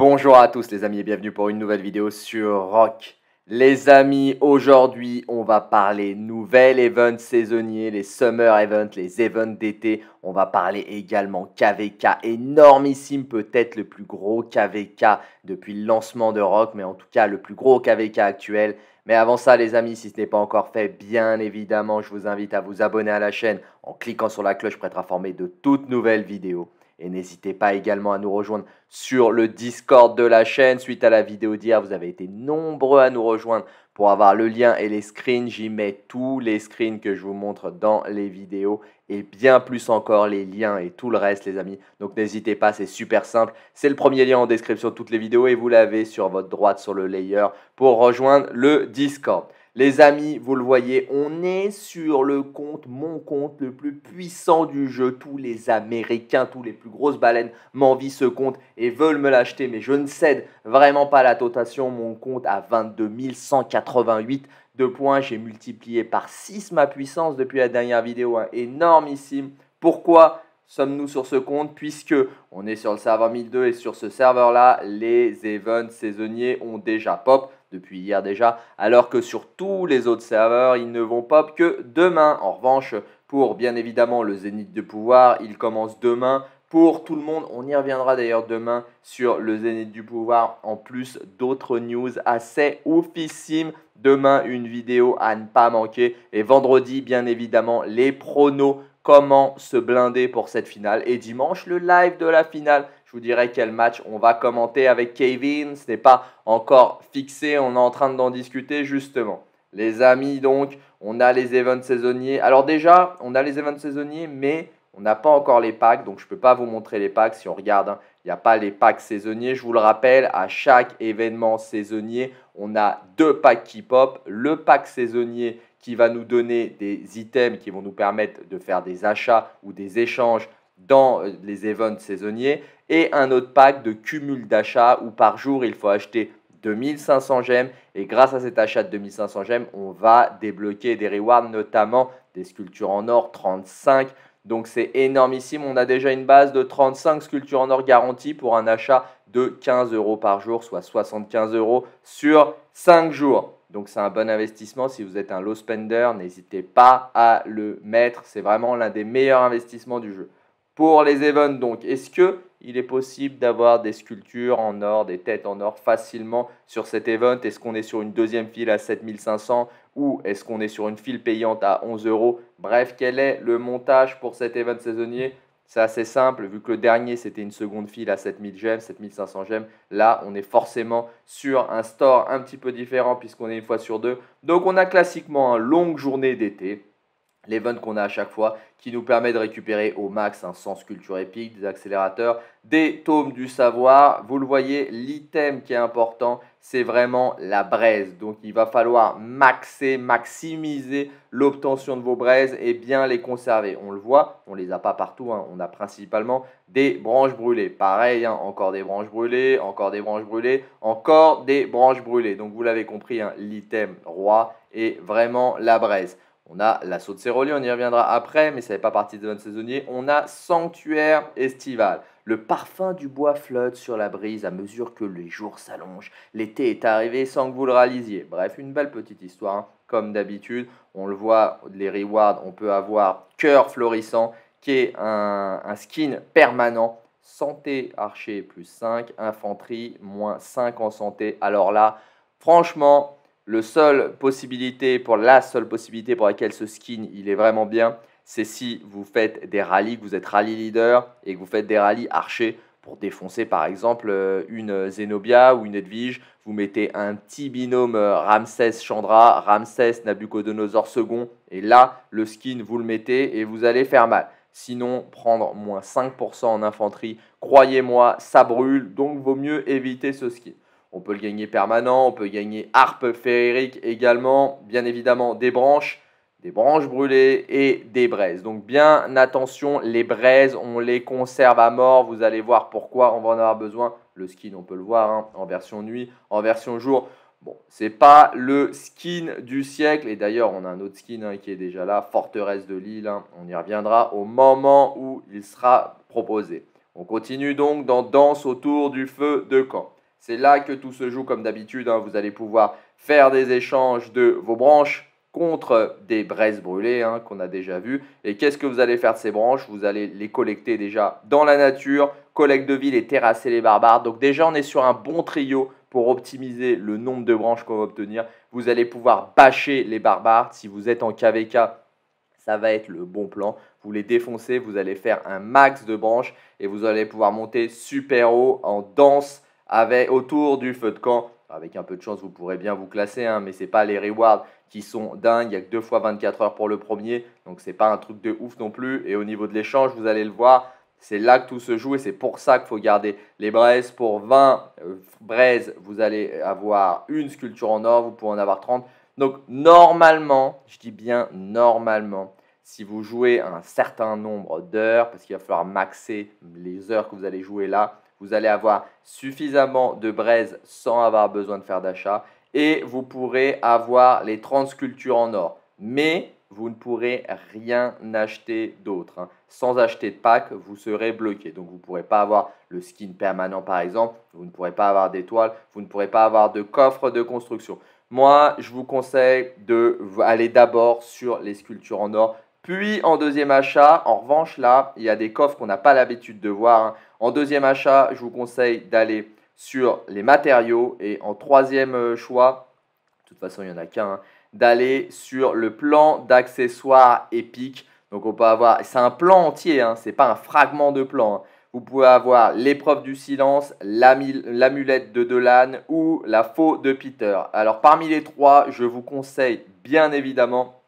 Bonjour à tous les amis et bienvenue pour une nouvelle vidéo sur Rock. Les amis, aujourd'hui on va parler nouvel event saisonnier, les Summer Events, les events d'été. On va parler également KVK, énormissime, peut-être le plus gros KVK depuis le lancement de Rock, mais en tout cas le plus gros KVK actuel. Mais avant ça, les amis, si ce n'est pas encore fait, bien évidemment, je vous invite à vous abonner à la chaîne en cliquant sur la cloche pour être informé de toutes nouvelles vidéos. Et n'hésitez pas également à nous rejoindre sur le Discord de la chaîne. Suite à la vidéo d'hier, vous avez été nombreux à nous rejoindre pour avoir le lien et les screens. J'y mets tous les screens que je vous montre dans les vidéos et bien plus encore les liens et tout le reste, les amis. Donc n'hésitez pas, c'est super simple. C'est le premier lien en description de toutes les vidéos et vous l'avez sur votre droite sur le layer pour rejoindre le Discord. Les amis, vous le voyez, on est sur le compte, mon compte le plus puissant du jeu. Tous les Américains, tous les plus grosses baleines m'envient ce compte et veulent me l'acheter, mais je ne cède vraiment pas la dotation. Mon compte à 22 188 de points, j'ai multiplié par 6 ma puissance depuis la dernière vidéo, hein. énormissime. Pourquoi sommes-nous sur ce compte puisque on est sur le serveur 1002 et sur ce serveur là les events saisonniers ont déjà pop depuis hier déjà, alors que sur tous les autres serveurs, ils ne vont pop que demain. En revanche, pour bien évidemment le zénith de pouvoir, il commence demain. Pour tout le monde, on y reviendra d'ailleurs demain sur le zénith du pouvoir, en plus d'autres news assez oufissimes. Demain, une vidéo à ne pas manquer. Et vendredi, bien évidemment, les pronos, comment se blinder pour cette finale. Et dimanche, le live de la finale. Je vous dirai quel match on va commenter avec Kevin. Ce n'est pas encore fixé, on est en train d'en discuter justement. Les amis, donc, on a les events saisonniers. Alors déjà, on a les events saisonniers, mais on n'a pas encore les packs, donc je ne peux pas vous montrer les packs. Si on regarde, hein. il n'y a pas les packs saisonniers. Je vous le rappelle, à chaque événement saisonnier, on a deux packs qui pop. Le pack saisonnier qui va nous donner des items qui vont nous permettre de faire des achats ou des échanges dans euh, les events saisonniers et un autre pack de cumul d'achats où par jour il faut acheter 2500 gemmes et grâce à cet achat de 2500 gemmes on va débloquer des rewards notamment des sculptures en or 35 donc c'est énormissime on a déjà une base de 35 sculptures en or garanties pour un achat de 15 euros par jour soit 75 euros sur 5 jours donc c'est un bon investissement si vous êtes un low spender n'hésitez pas à le mettre c'est vraiment l'un des meilleurs investissements du jeu pour les events, donc, est-ce que il est possible d'avoir des sculptures en or, des têtes en or facilement sur cet event Est-ce qu'on est sur une deuxième file à 7500 ou est-ce qu'on est sur une file payante à 11 euros Bref, quel est le montage pour cet event saisonnier c'est assez simple, vu que le dernier c'était une seconde file à 7000 gemmes, 7500 gemmes. Là, on est forcément sur un store un petit peu différent puisqu'on est une fois sur deux. Donc, on a classiquement une longue journée d'été l'event qu'on a à chaque fois qui nous permet de récupérer au max un sens culture épique, des accélérateurs, des tomes du savoir. Vous le voyez, l'item qui est important, c'est vraiment la braise. Donc il va falloir maxer, maximiser l'obtention de vos braises et bien les conserver. On le voit, on ne les a pas partout, hein. on a principalement des branches brûlées. Pareil, hein, encore des branches brûlées, encore des branches brûlées, encore des branches brûlées. Donc vous l'avez compris, hein, l'item roi est vraiment la braise. On a l'assaut de Ceroli, on y reviendra après, mais ça n'est pas partie de notre saisonnier. On a Sanctuaire estival. Le parfum du bois flotte sur la brise à mesure que les jours s'allongent. L'été est arrivé sans que vous le réalisiez. Bref, une belle petite histoire, hein. comme d'habitude. On le voit, les rewards, on peut avoir Cœur florissant, qui est un, un skin permanent. Santé archer plus 5, infanterie moins 5 en santé. Alors là, franchement, le seul possibilité pour la seule possibilité pour laquelle ce skin il est vraiment bien, c'est si vous faites des rallyes, que vous êtes rally leader et que vous faites des rallyes archers pour défoncer par exemple euh, une Zenobia ou une Edwige. Vous mettez un petit binôme euh, Ramsès Chandra, Ramsès Nabucodonosor II, et là le skin vous le mettez et vous allez faire mal. Sinon, prendre moins 5% en infanterie, croyez-moi, ça brûle, donc vaut mieux éviter ce skin. On peut le gagner permanent, on peut gagner harpe féerique également, bien évidemment des branches, des branches brûlées et des braises. Donc bien attention, les braises, on les conserve à mort, vous allez voir pourquoi on va en avoir besoin. Le skin, on peut le voir hein, en version nuit, en version jour. Bon, c'est pas le skin du siècle. Et d'ailleurs, on a un autre skin hein, qui est déjà là, Forteresse de l'île, hein. On y reviendra au moment où il sera proposé. On continue donc dans Danse autour du feu de camp. C'est là que tout se joue comme d'habitude. Hein. Vous allez pouvoir faire des échanges de vos branches contre des braises brûlées hein, qu'on a déjà vu. Et qu'est-ce que vous allez faire de ces branches Vous allez les collecter déjà dans la nature, collecte de ville et terrasser les barbares. Donc déjà on est sur un bon trio pour optimiser le nombre de branches qu'on va obtenir. Vous allez pouvoir bâcher les barbares. Si vous êtes en KVK, ça va être le bon plan. Vous les défoncez, vous allez faire un max de branches et vous allez pouvoir monter super haut en danse avec, autour du feu de camp. Avec un peu de chance, vous pourrez bien vous classer, hein, mais ce n'est pas les rewards qui sont dingues. Il y a que 2 fois 24 heures pour le premier, donc n'est pas un truc de ouf non plus. Et au niveau de l'échange, vous allez le voir, c'est là que tout se joue et c'est pour ça qu'il faut garder les braises. Pour 20 euh, braises, vous allez avoir une sculpture en or, vous pouvez en avoir 30. Donc normalement, je dis bien normalement, si vous jouez un certain nombre d'heures, parce qu'il va falloir maxer les heures que vous allez jouer là, vous allez avoir suffisamment de braise sans avoir besoin de faire d'achat et vous pourrez avoir les 30 sculptures en or. Mais vous ne pourrez rien acheter d'autre. Hein. Sans acheter de pack, vous serez bloqué. Donc vous ne pourrez pas avoir le skin permanent par exemple, vous ne pourrez pas avoir d'étoiles, vous ne pourrez pas avoir de coffre de construction. Moi, je vous conseille d'aller d'abord sur les sculptures en or puis en deuxième achat, en revanche, là, il y a des coffres qu'on n'a pas l'habitude de voir. Hein. En deuxième achat, je vous conseille d'aller sur les matériaux. Et en troisième euh, choix, de toute façon, il n'y en a qu'un, hein, d'aller sur le plan d'accessoires épiques. Donc on peut avoir, c'est un plan entier, hein, ce n'est pas un fragment de plan. Vous pouvez avoir l'épreuve du silence, l'amulette de Delane ou la faux de Peter. Alors parmi les trois, je vous conseille bien évidemment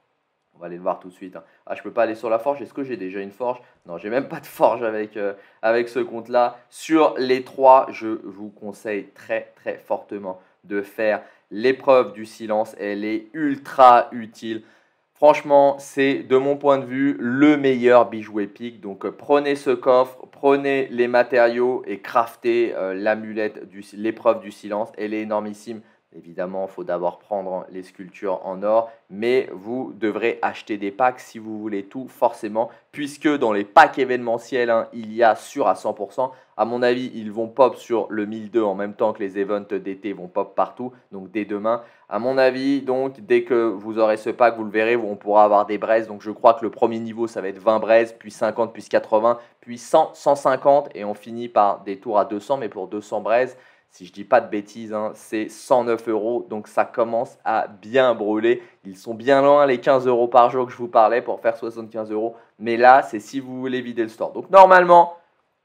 on va aller le voir tout de suite. Hein. Ah, je peux pas aller sur la forge. Est-ce que j'ai déjà une forge Non, j'ai même pas de forge avec, euh, avec ce compte-là. Sur les trois, je vous conseille très très fortement de faire l'épreuve du silence. Elle est ultra utile. Franchement, c'est de mon point de vue le meilleur bijou épique. Donc euh, prenez ce coffre, prenez les matériaux et craftez euh, l'amulette l'amulette, l'épreuve du silence. Elle est énormissime. Évidemment, il faut d'abord prendre les sculptures en or, mais vous devrez acheter des packs si vous voulez tout, forcément, puisque dans les packs événementiels, hein, il y a sûr à 100%. À mon avis, ils vont pop sur le 1002 en même temps que les events d'été vont pop partout, donc dès demain. À mon avis, donc, dès que vous aurez ce pack, vous le verrez, on pourra avoir des braises. Donc, je crois que le premier niveau, ça va être 20 braises, puis 50, puis 80, puis 100, 150, et on finit par des tours à 200, mais pour 200 braises si je dis pas de bêtises, hein, c'est 109 euros. Donc ça commence à bien brûler. Ils sont bien loin les 15 euros par jour que je vous parlais pour faire 75 euros. Mais là, c'est si vous voulez vider le store. Donc normalement,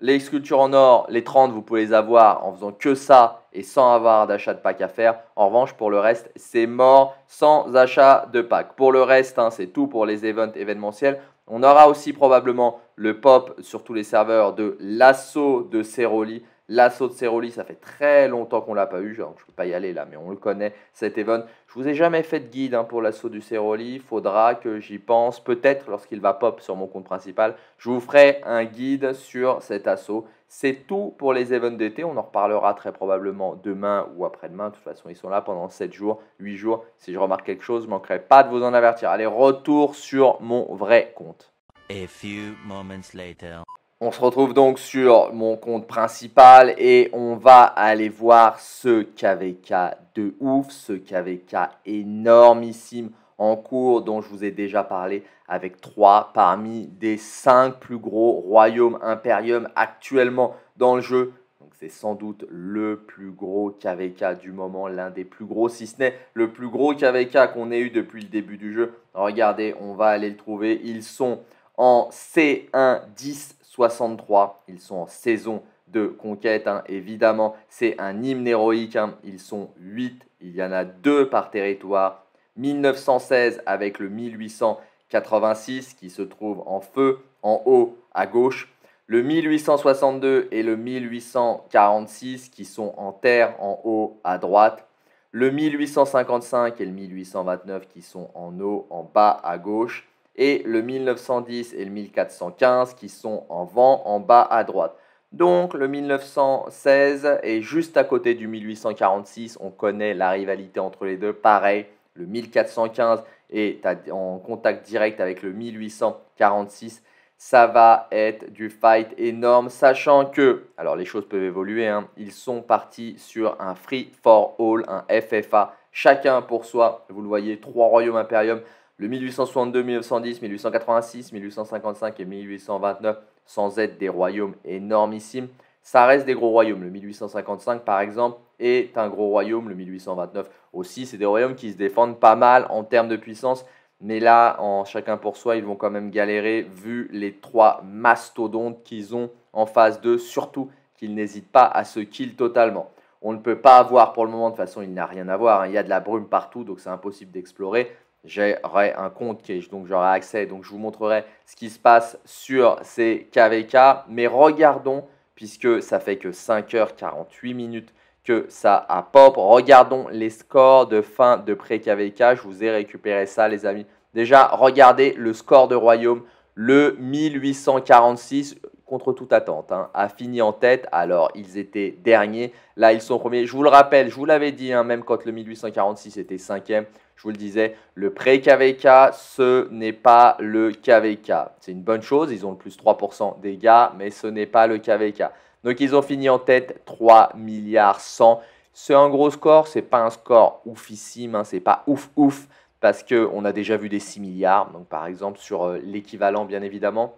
les sculptures en or, les 30, vous pouvez les avoir en faisant que ça et sans avoir d'achat de pack à faire. En revanche, pour le reste, c'est mort sans achat de pack. Pour le reste, hein, c'est tout pour les events événementiels. On aura aussi probablement le pop sur tous les serveurs de l'assaut de Ceroli. L'assaut de Ceroli, ça fait très longtemps qu'on l'a pas eu, genre, je peux pas y aller là, mais on le connaît, cet event. Je vous ai jamais fait de guide hein, pour l'assaut du Ceroli, faudra que j'y pense, peut-être lorsqu'il va pop sur mon compte principal, je vous ferai un guide sur cet assaut. C'est tout pour les events d'été, on en reparlera très probablement demain ou après-demain, de toute façon ils sont là pendant 7 jours, 8 jours, si je remarque quelque chose, je manquerai pas de vous en avertir. Allez, retour sur mon vrai compte. A few moments later. On se retrouve donc sur mon compte principal et on va aller voir ce KVK de ouf, ce KVK énormissime en cours dont je vous ai déjà parlé avec trois parmi des cinq plus gros royaumes impériums actuellement dans le jeu. Donc c'est sans doute le plus gros KVK du moment, l'un des plus gros, si ce n'est le plus gros KVK qu'on ait eu depuis le début du jeu. Regardez, on va aller le trouver. Ils sont en C1-10 63. Ils sont en saison de conquête, hein. évidemment. C'est un hymne héroïque. Hein. Ils sont 8. Il y en a 2 par territoire. 1916 avec le 1886 qui se trouve en feu en haut à gauche. Le 1862 et le 1846 qui sont en terre en haut à droite. Le 1855 et le 1829 qui sont en eau en bas à gauche et le 1910 et le 1415 qui sont en vent en bas à droite. Donc le 1916 est juste à côté du 1846, on connaît la rivalité entre les deux. Pareil, le 1415 est en contact direct avec le 1846. Ça va être du fight énorme, sachant que, alors les choses peuvent évoluer, hein, ils sont partis sur un free for all, un FFA, chacun pour soi. Vous le voyez, trois royaumes impériums le 1862, 1910, 1886, 1855 et 1829, sans être des royaumes énormissimes, ça reste des gros royaumes. Le 1855, par exemple, est un gros royaume. Le 1829 aussi, c'est des royaumes qui se défendent pas mal en termes de puissance. Mais là, en chacun pour soi, ils vont quand même galérer vu les trois mastodontes qu'ils ont en face d'eux, surtout qu'ils n'hésitent pas à se kill totalement. On ne peut pas avoir pour le moment, de toute façon, il n'a rien à voir. Hein. Il y a de la brume partout, donc c'est impossible d'explorer j'aurai un compte donc j'aurai accès, donc je vous montrerai ce qui se passe sur ces KVK. Mais regardons, puisque ça fait que 5h48 minutes que ça a pop. Regardons les scores de fin de pré-KVK. Je vous ai récupéré ça, les amis. Déjà, regardez le score de Royaume, le 1846 contre toute attente, hein. a fini en tête. Alors, ils étaient derniers. Là, ils sont premiers. Je vous le rappelle, je vous l'avais dit, hein, même quand le 1846 était cinquième, je vous le disais, le pré-KVK, ce n'est pas le KVK. C'est une bonne chose, ils ont le plus 3% des gars, mais ce n'est pas le KVK. Donc, ils ont fini en tête 3 milliards 100. C'est un gros score, ce n'est pas un score oufissime, hein, ce n'est pas ouf ouf, parce qu'on a déjà vu des 6 milliards, donc par exemple sur euh, l'équivalent, bien évidemment.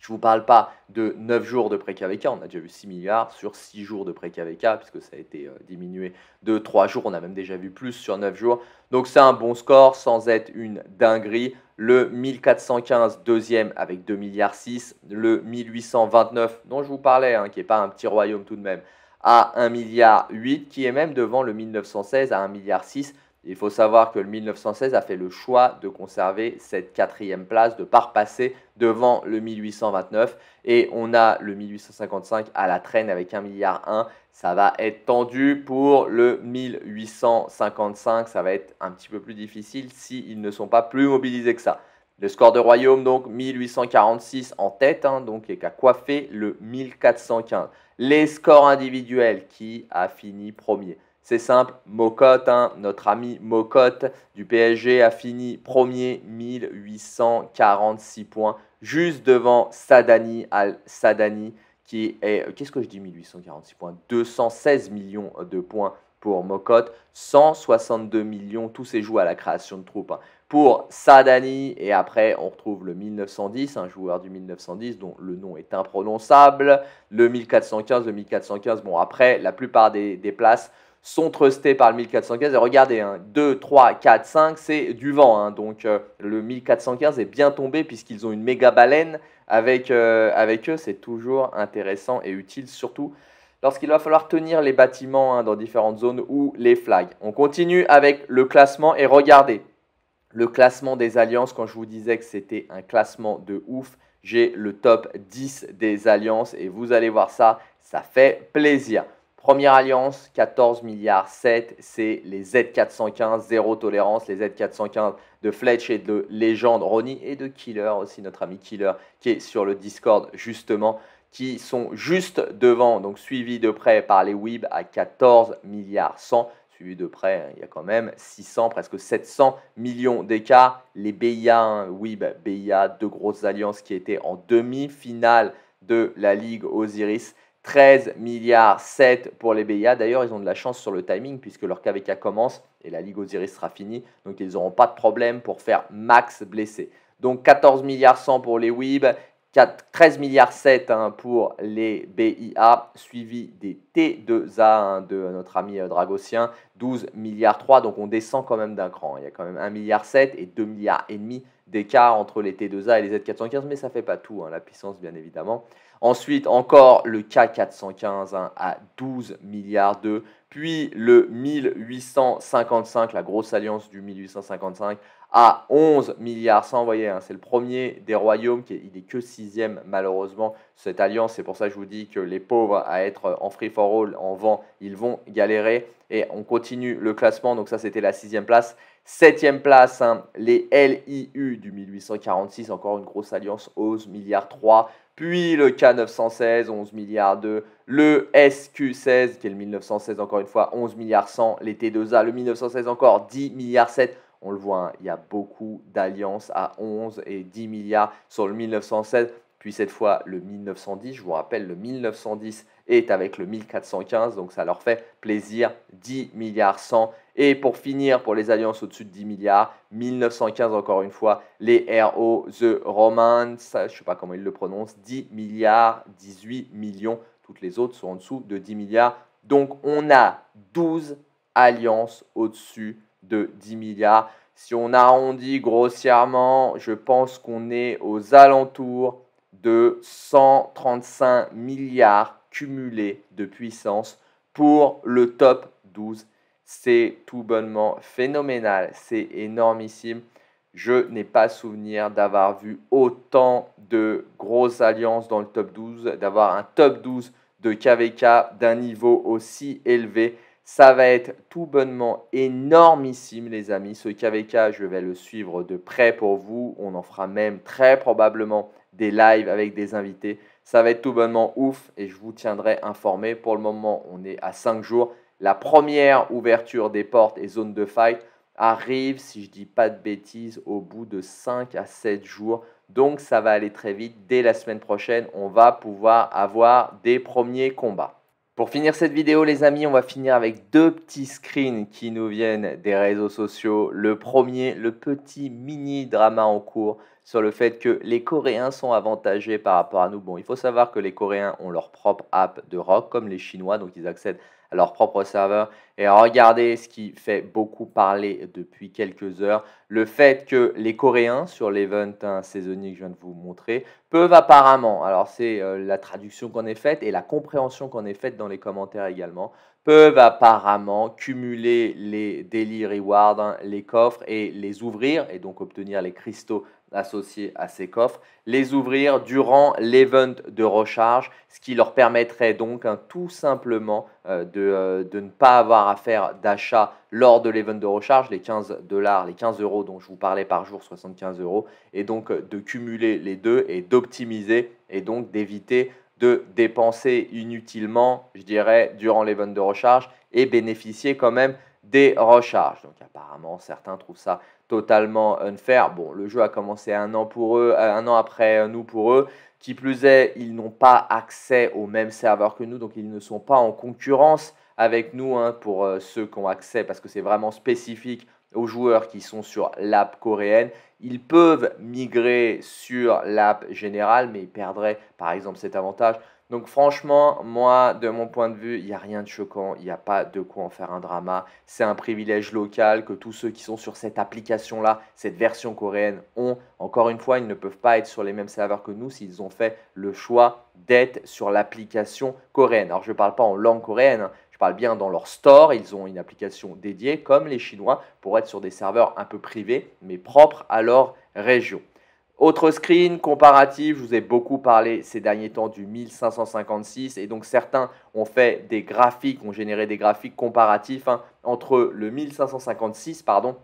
Je ne vous parle pas de 9 jours de pré KVK, on a déjà vu 6 milliards sur 6 jours de pré KVK, puisque ça a été euh, diminué de 3 jours, on a même déjà vu plus sur 9 jours. Donc c'est un bon score sans être une dinguerie. Le 1415 deuxième avec 2 milliards 6, le 1829 dont je vous parlais, hein, qui n'est pas un petit royaume tout de même, à 1 milliard 8, qui est même devant le 1916 à 1 milliard 6. Il faut savoir que le 1916 a fait le choix de conserver cette quatrième place, de ne pas repasser devant le 1829. Et on a le 1855 à la traîne avec 1 milliard Ça va être tendu pour le 1855. Ça va être un petit peu plus difficile s'ils ne sont pas plus mobilisés que ça. Le score de Royaume, donc 1846 en tête, hein, donc, et qui a coiffé le 1415. Les scores individuels, qui a fini premier c'est simple, Mokot, hein. notre ami Mokot du PSG a fini premier 1846 points, juste devant Sadani Al-Sadani qui est, euh, qu'est-ce que je dis 1846 points 216 millions de points pour Mokot, 162 millions, tous ces joueurs à la création de troupes. Hein. Pour Sadani, et après on retrouve le 1910, un joueur du 1910 dont le nom est imprononçable, le 1415, le 1415, bon après la plupart des places sont trustés par le 1415. Et regardez, 2, 3, 4, 5, c'est du vent. Hein. donc euh, le 1415 est bien tombé puisqu'ils ont une méga baleine euh, avec, eux. C'est toujours intéressant et utile, surtout lorsqu'il va falloir tenir les bâtiments hein, dans différentes zones ou les flags. On continue avec le classement et regardez. Le classement des alliances, quand je vous disais que c'était un classement de ouf, j'ai le top 10 des alliances et vous allez voir ça, ça fait plaisir. Première alliance, 14 milliards 7, c'est les Z415, zéro tolérance, les Z415 de Fletch et de Légende, Ronnie et de Killer aussi, notre ami Killer qui est sur le Discord justement, qui sont juste devant, donc suivi de près par les WIB à 14 milliards 100, suivi de près, hein, il y a quand même 600, presque 700 millions d'écart. Les BIA, Weeb WIB, BIA, deux grosses alliances qui étaient en demi-finale de la Ligue Osiris 13 milliards 7 pour les BIA. D'ailleurs, ils ont de la chance sur le timing puisque leur KVK commence et la Ligue Osiris sera finie. Donc, ils n'auront pas de problème pour faire max blessé. Donc, 14 milliards 100 pour les WIB, 13 milliards 7 hein, pour les BIA, suivi des T2A hein, de notre ami euh, Dragosien, Dragocien, 12 milliards 3. Donc, on descend quand même d'un cran. Il y a quand même 1 milliard 7 et 2 milliards et demi d'écart entre les T2A et les Z415, mais ça ne fait pas tout, hein, la puissance bien évidemment. Ensuite, encore le K415 hein, à 12 milliards d'euros. Puis le 1855, la grosse alliance du 1855, à 11 milliards ça Vous voyez, hein, c'est le premier des royaumes, qui il n'est que sixième malheureusement, cette alliance. C'est pour ça que je vous dis que les pauvres à être en free for all, en vent, ils vont galérer. Et on continue le classement, donc ça c'était la sixième place. Septième place, hein, les LIU du 1846, encore une grosse alliance, 11 milliards 3. Puis le K916, 11 milliards 2. Le SQ16, qui est le 1916, encore une fois, 11 milliards 100. Les T2A, le 1916 encore, 10 milliards 7. On le voit, hein, il y a beaucoup d'alliances à 11 et 10 milliards sur le 1916. Puis cette fois, le 1910, je vous rappelle, le 1910 est avec le 1415, donc ça leur fait plaisir, 10 milliards 100. Et pour finir, pour les alliances au-dessus de 10 milliards, 1915 encore une fois, les RO, The Romans, je ne sais pas comment ils le prononcent, 10 milliards, 18 millions, toutes les autres sont en dessous de 10 milliards. Donc on a 12 alliances au-dessus de 10 milliards. Si on arrondit grossièrement, je pense qu'on est aux alentours de 135 milliards cumulés de puissance pour le top 12. C'est tout bonnement phénoménal, c'est énormissime. Je n'ai pas souvenir d'avoir vu autant de grosses alliances dans le top 12, d'avoir un top 12 de KVK d'un niveau aussi élevé. Ça va être tout bonnement énormissime les amis. Ce KVK, je vais le suivre de près pour vous. On en fera même très probablement des lives avec des invités. Ça va être tout bonnement ouf et je vous tiendrai informé. Pour le moment, on est à 5 jours. La première ouverture des portes et zones de fight arrive, si je dis pas de bêtises, au bout de 5 à 7 jours. Donc ça va aller très vite. Dès la semaine prochaine, on va pouvoir avoir des premiers combats. Pour finir cette vidéo, les amis, on va finir avec deux petits screens qui nous viennent des réseaux sociaux. Le premier, le petit mini drama en cours sur le fait que les Coréens sont avantagés par rapport à nous. Bon, il faut savoir que les Coréens ont leur propre app de rock, comme les Chinois, donc ils accèdent leur propre serveur. Et regardez ce qui fait beaucoup parler depuis quelques heures, le fait que les Coréens sur l'event hein, saisonnier que je viens de vous montrer peuvent apparemment, alors c'est euh, la traduction qu'on est faite et la compréhension qu'on est faite dans les commentaires également, peuvent apparemment cumuler les daily rewards, hein, les coffres et les ouvrir et donc obtenir les cristaux associés à ces coffres, les ouvrir durant l'event de recharge, ce qui leur permettrait donc hein, tout simplement euh, de, euh, de, ne pas avoir à faire d'achat lors de l'event de recharge, les 15 dollars, les 15 euros dont je vous parlais par jour, 75 euros, et donc euh, de cumuler les deux et d'optimiser et donc d'éviter de dépenser inutilement, je dirais, durant l'event de recharge et bénéficier quand même des recharges. Donc apparemment, certains trouvent ça totalement unfair. Bon, le jeu a commencé un an pour eux, euh, un an après euh, nous pour eux. Qui plus est, ils n'ont pas accès au même serveur que nous, donc ils ne sont pas en concurrence avec nous hein, pour euh, ceux qui ont accès, parce que c'est vraiment spécifique aux joueurs qui sont sur l'app coréenne. Ils peuvent migrer sur l'app générale, mais ils perdraient par exemple cet avantage donc franchement, moi, de mon point de vue, il n'y a rien de choquant, il n'y a pas de quoi en faire un drama. C'est un privilège local que tous ceux qui sont sur cette application-là, cette version coréenne, ont. Encore une fois, ils ne peuvent pas être sur les mêmes serveurs que nous s'ils ont fait le choix d'être sur l'application coréenne. Alors je ne parle pas en langue coréenne, hein. je parle bien dans leur store, ils ont une application dédiée comme les Chinois pour être sur des serveurs un peu privés mais propres à leur région. Autre screen comparatif, je vous ai beaucoup parlé ces derniers temps du 1556 et donc certains ont fait des graphiques, ont généré des graphiques comparatifs hein, entre le 1556 pardon,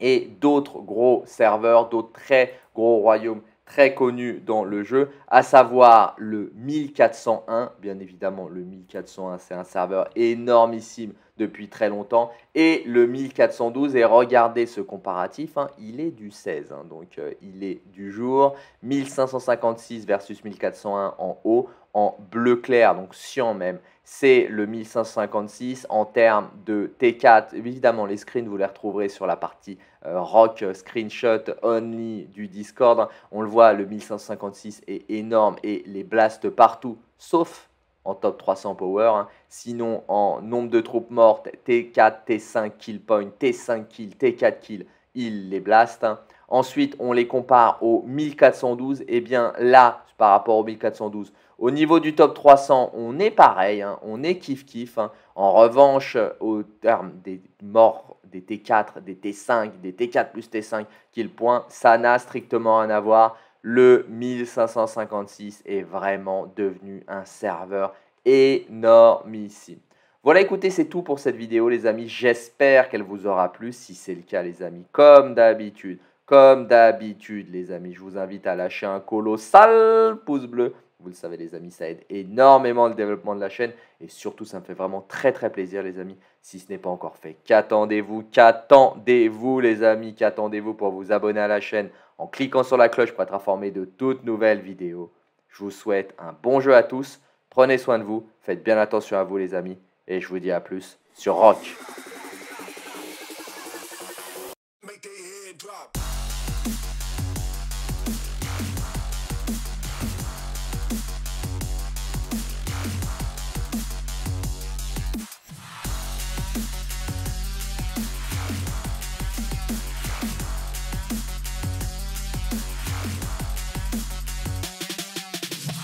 et d'autres gros serveurs, d'autres très gros royaumes très connus dans le jeu, à savoir le 1401. Bien évidemment, le 1401, c'est un serveur énormissime depuis très longtemps. Et le 1412, et regardez ce comparatif, hein, il est du 16, hein, donc euh, il est du jour. 1556 versus 1401 en haut, en bleu clair, donc cyan même, c'est le 1556 en termes de T4. Évidemment, les screens, vous les retrouverez sur la partie euh, rock euh, screenshot only du Discord. Hein. On le voit, le 1556 est énorme et les blasts partout, sauf en top 300 power. Hein. Sinon, en nombre de troupes mortes, T4, T5 kill point, T5 kill, T4 kill, il les blast. Hein. Ensuite, on les compare au 1412. Et eh bien là, par rapport au 1412, au niveau du top 300, on est pareil, hein. on est kiff-kiff. En revanche, au terme des morts des T4, des T5, des T4 plus T5, kill point, ça n'a strictement rien à voir le 1556 est vraiment devenu un serveur énormissime. Voilà, écoutez, c'est tout pour cette vidéo, les amis. J'espère qu'elle vous aura plu. Si c'est le cas, les amis, comme d'habitude, comme d'habitude, les amis, je vous invite à lâcher un colossal pouce bleu. Vous le savez, les amis, ça aide énormément le développement de la chaîne. Et surtout, ça me fait vraiment très, très plaisir, les amis, si ce n'est pas encore fait. Qu'attendez-vous Qu'attendez-vous, les amis Qu'attendez-vous pour vous abonner à la chaîne en cliquant sur la cloche pour être informé de toutes nouvelles vidéos. Je vous souhaite un bon jeu à tous. Prenez soin de vous, faites bien attention à vous les amis, et je vous dis à plus sur Rock.